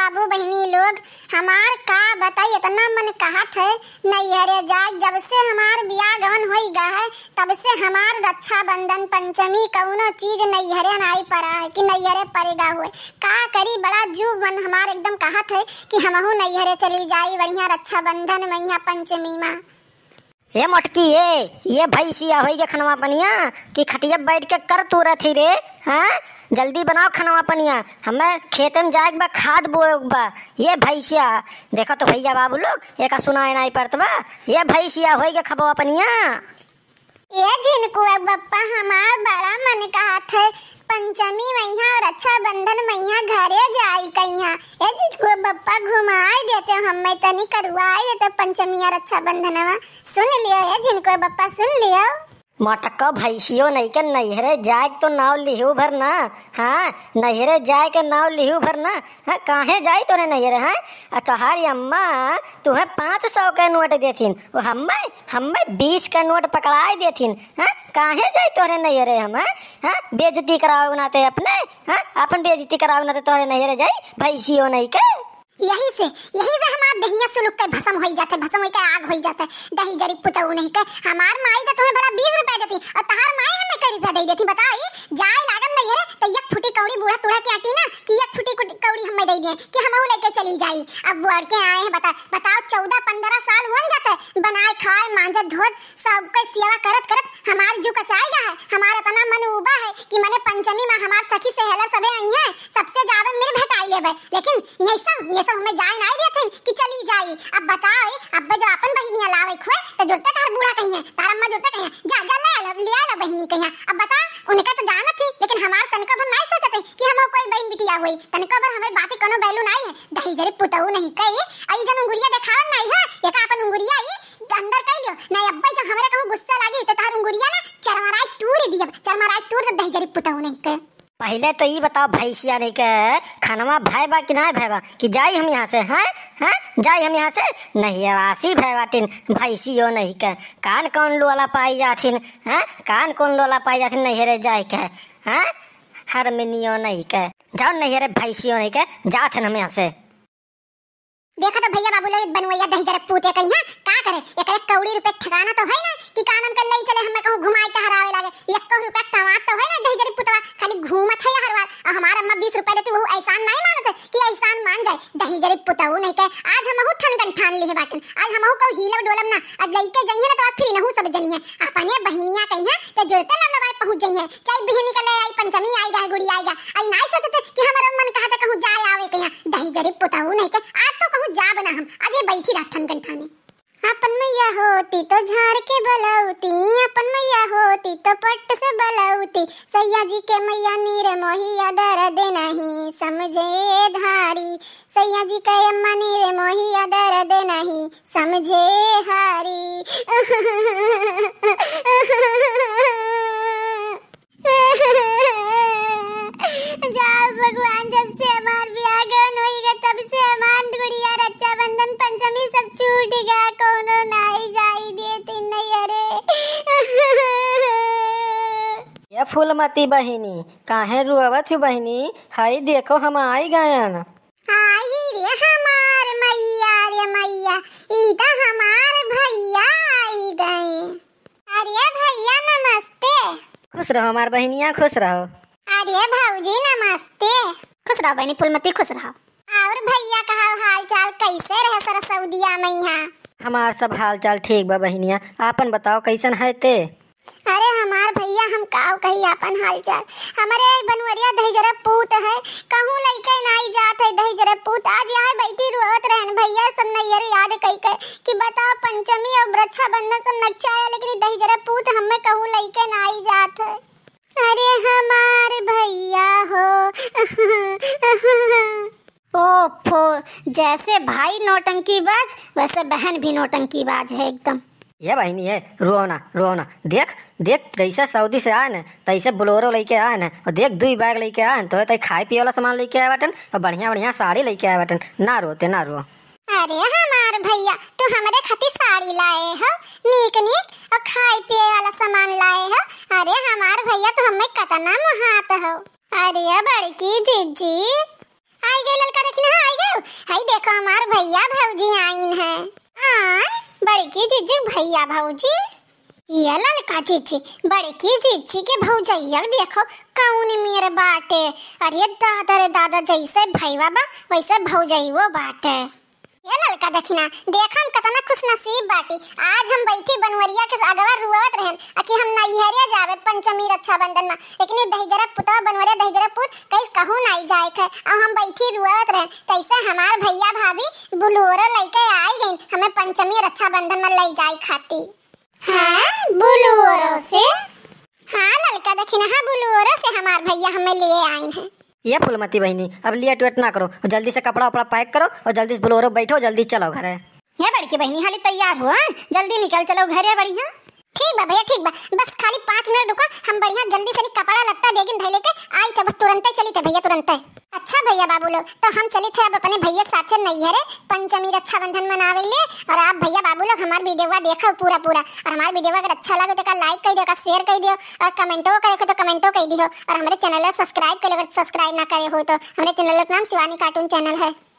बाबू बहनी लोग हमार का बताई इतना मन कहा है नहीं हरे जाए जब से हमार बियाह गवन हो गा है तब से हमार रक्षा बंधन पंचमी कौनो चीज नहीं हरे आई पड़ा है कि नहीं हरे पड़ेगा हुए का करी बड़ा जू मन हमार एकदम कहा है कि हमहू नहीं हरे चली जाई बढ़िया रक्षा बंधन मैया पंचमी माँ ये मटकी ये ये भैंसिया हो गया खनवा पनिया कि खटिया बैठ के कर तू रहे थी रे हाँ जल्दी बनाओ खनवा पनिया हमें खेत में जाए बा खाद बोए बा ये भैंसिया देखो तो भैया बाबू लोग एक सुनाए नहीं पड़त बा ये भैंसिया हो गया खबवा पनिया ये जिनको बप्पा हमार बड़ा मन कहा थे पंचमी मैया और अच्छा बंधन मैया घरे जाई कहिया ए जी को बप्पा घुमाए देते हम हमें तनी करवाए देते पंचमी और अच्छा रक्षाबंधनवा सुन लियो ए जिनको बप्पा सुन लियो मटक भैंसियो के नैहरे जाए तो नाव लिहू भर ना हाँ नैहरे जाय के नाव लिहू भर ना हाँ काहे जाए तोरे नैहरे हैं हाँ? और तो अम्मा तुम्हें पाँच सौ का नोट देथिन वो हम हम्मे बीस का नोट पकड़ाए देथिन हाँ काहे जाए तोरे नैहरे हम हाँ, हाँ बेजती कराओ नाते अपने हाँ अपन बेजती कराओ नाते तोरे नैहरे जाए भैंसियो के यही से यही से हमार दहिया सुलुक के भसम होई जाते भसम होई के आग होई जाते दही जरी पुतौ नहीं के हमार माई तो तुम्हें बड़ा 20 रुपए देती और तहार माई हमें कई रुपए दे देती बताई जाए लागन नहीं है तो एक फुटी कौड़ी बूढ़ा तोड़ा के आती ना कि दे दिए कि हम लेके चली जाई अब वो अड़के आए हैं बता बताओ चौदह पंद्रह साल हो जाते बनाए खाए मांजे धोत सबके सेवा करत करत हमार जो कचाए गया है हमारा तना मन उबा है कि मैंने पंचमी में हमार सखी सहेला सबे आई है सबसे ज्यादा मेरे भेटाई लेबे लेकिन ये सब ये सब हमें जाए ना दिए थे कि चली जाई अब बताओ अब जो अपन बहिनिया लावे खोए तो जुड़ते तार तो बूढ़ा कहीं है तारा अम्मा जुड़ते कहिए जा जा ले ले ले बहिनी कहिए अब बता उनका तो जाना थी लेकिन हमार तनका कनो कोई बहन बिटिया होई तने कबर हमर बाते कोनो बैलू नहीं है दही जरे पुताऊ नहीं कई आई जन उंगुरिया देखावन नहीं है एक अपन उंगुरिया ई अंदर कह लियो ना अब्बा जब हमरा कहू गुस्सा लागी तो तार उंगुरिया ना चरमराय टूर दिया चरमराय टूर दही जरे पुताऊ नहीं कह पहले तो ये बताओ भैंसिया नहीं के खानवा भाई बा कि ना भाई बा कि जाई हम यहाँ से हैं हैं जाई हम यहाँ से नहीं आसी भाई बाटिन भैंसियो नहीं के कान कौन लोला पाई जाथिन हैं कान कौन लोला पाई जाथिन नहीं रे जाई के हैं हारमोनियो नहीं के जाओ नहीं अरे भाई सियो नहीं के जात है यहाँ से देखा तो भैया बाबू लोग बनवैया दही जरा पूते कहीं हाँ कहाँ करे ये एकरे कौड़ी रुपए ठगाना तो है ना कि कानन कर ले चले हम हाँ, अब लइके जइए ना तो आप फ्री नहू सब जनी जनिए तो अपने बहनिया है तो जुड़ते लब लबाए पहुंच जइए चाहे बहनी निकल ले आई पंचमी आई गए गुड़िया आई गए आई ना सोचते कि हमर मन कहा था कहूं जाए आवे कहिया दही जरे पुताऊ नहीं के आज तो कहूं जा बना हम आज ये बैठी रहा ठनकन ठाने अपन मैया होती तो झाड़ के बलौती अपन मैया होती तो पट से बलौती सैया जी के मैया नीर मोहिया दर्द नहीं समझे धारी सैया जी के अम्मा नीर मोहिया दर्द नहीं समझे हारी ए फूलमती बहिनी काहे रुआवत हो बहिनी हाय देखो हम आई गयन आई रे हमार मैया रे मैया ई हमार भैया आई गए अरे भैया नमस्ते खुश रहो हमार बहिनिया खुश रहो अरे भाऊजी नमस्ते खुश रहो बहनी फूलमती खुश रहो और भैया का हाल चाल कैसे रहे सरसौदिया मैया हमार सब हाल चाल ठीक बा बहिनिया आपन बताओ कैसन है ते अरे है भैया हम काव कही अपन हाल चाल हमारे आई बनवरिया दही जरा पूत है कहू लइका नाई जात है दही जरा पूत आज यहाँ बैठी रोत रहन भैया सब नैयर याद कई के कि बताओ पंचमी और रक्षाबंधन सब नक्शा है लेकिन दही जरा पूत हमें कहूँ लइका नाई जात है अरे हमारे भैया हो ओफो जैसे भाई नौटंकी बाज वैसे बहन भी नौटंकी बाज है एकदम ये बहनी है रोहना रोहना देख देख जैसे सऊदी से आए ना तैसे बोलोरो लेके आए ना और देख दुई बैग लेके आए तो तय खाए पिए वाला सामान लेके आए बटन और बढ़िया बढ़िया साड़ी लेके आए बटन ना रोते ना रो अरे हमार भैया तू हमारे खातिर साड़ी लाए हो नीक नीक और खाए पिए वाला सामान लाए हो अरे हमार भैया तो हमें कतना मुहात हो अरे बड़की जीजी आई गई ललका देखी ना हाँ, आई गई हाय देखो हमार भैया भौजी आईन है आ कीजिए भैया भाजी ये ललका चीची बड़ी की चीची के यार देखो कौन मेरे बाटे अरे दादा रे दादा जैसे भाई बाबा वैसे वो बाटे ए लड़का देखिना देखम कतना तो खुश नसीब बाटी आज हम बैठे बनवरिया के अगवा रुआवत रहन आ कि हम नैहरिया जावे पंचमी रक्षा बंधन में लेकिन दही जरा पुता बनवरिया दही जरा पुत कई कहू नहीं जाए के और हम बैठे रुआवत रहन कैसे हमार भैया भाभी बुलोरो लेके आई गई हमें पंचमी रक्षा बंधन में ले जाए खाती हां बुलोरो से हां ललका देखिना हां बुलोरो से हमार भैया हमें ले आए हैं ये फुलमती बहनी अब लेट वेट ना करो जल्दी से कपड़ा उपड़ा पैक करो और जल्दी से बोलो बैठो जल्दी चलो घर है बड़की बहनी हाली तैयार हुआ हाँ? जल्दी निकल चलो घर है बढ़िया ठीक बा भैया ठीक बा बस खाली पाँच मिनट रुका हम बढ़िया जल्दी से कपड़ा लगता बेगिन धैले लेके आई थे बस तुरंत चली थे भैया तुरंत अच्छा भैया बाबू लोग तो हम चले थे अब अपने भैया के साथे नैहर पंचमी रक्षाबंधन मनावे ले और आप भैया बाबू लोग हमार वीडियो देखो पूरा पूरा और हमार वीडियो अगर अच्छा लगे तो लाइक कर दो शेयर कर दियो और कमेंटो कर देखो तो कमेंटो कर दियो और हमारे चैनल सब्सक्राइब कर सब्सक्राइब ना करे हो तो हमारे चैनल का नाम शिवानी कार्टून चैनल है